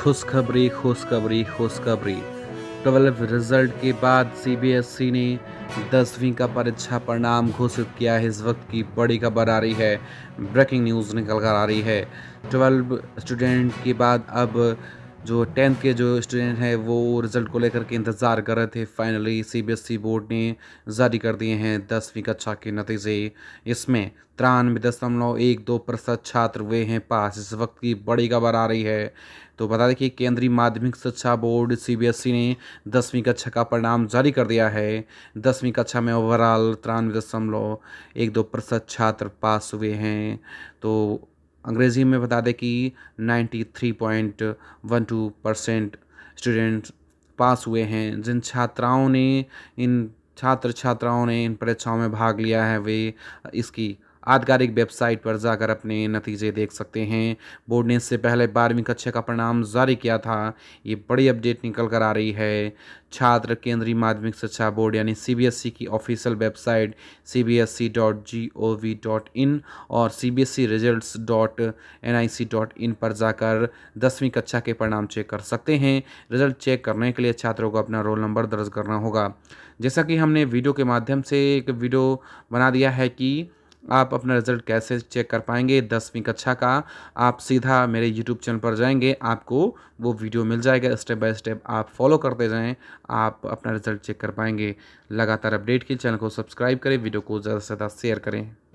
खुशखबरी खुशखबरी खुशखबरी ट्वेल्व रिजल्ट के बाद सीबीएसई e ने दसवीं का परीक्षा परिणाम घोषित किया है इस वक्त की बड़ी खबर आ रही है ब्रेकिंग न्यूज़ निकल कर आ रही है ट्वेल्व स्टूडेंट के बाद अब जो टेंथ के जो स्टूडेंट हैं वो रिज़ल्ट को लेकर के इंतज़ार कर रहे थे फाइनली सीबीएसई बोर्ड ने जारी कर दिए हैं दसवीं कक्षा के नतीजे इसमें तिरानवे दशमलव एक दो प्रतिशत छात्र हुए हैं पास इस वक्त की बड़ी खबर आ रही है तो बता दें कि केंद्रीय माध्यमिक शिक्षा बोर्ड सीबीएसई e ने दसवीं कक्षा का परिणाम जारी कर दिया है दसवीं कक्षा में ओवरऑल तिरानवे दशमलव एक दो प्रतिशत छात्र पास हुए हैं तो अंग्रेज़ी में बता दें कि 93.12 परसेंट स्टूडेंट्स पास हुए हैं जिन छात्राओं ने इन छात्र छात्राओं ने इन परीक्षाओं में भाग लिया है वे इसकी आधिकारिक वेबसाइट पर जाकर अपने नतीजे देख सकते हैं बोर्ड ने इससे पहले बारहवीं कक्षा का परिणाम जारी किया था ये बड़ी अपडेट निकल कर आ रही है छात्र केंद्रीय माध्यमिक शिक्षा बोर्ड यानी सीबीएसई e की ऑफिशियल वेबसाइट सी e और सी e पर जाकर दसवीं कक्षा के परिणाम चेक कर सकते हैं रिजल्ट चेक करने के लिए छात्रों को अपना रोल नंबर दर्ज करना होगा जैसा कि हमने वीडियो के माध्यम से एक वीडियो बना दिया है कि आप अपना रिज़ल्ट कैसे चेक कर पाएंगे दसवीं कक्षा का आप सीधा मेरे यूट्यूब चैनल पर जाएंगे आपको वो वीडियो मिल जाएगा स्टेप बाय स्टेप आप फॉलो करते जाएं आप अपना रिज़ल्ट चेक कर पाएंगे लगातार अपडेट के चैनल को सब्सक्राइब करें वीडियो को ज़्यादा से ज़्यादा शेयर करें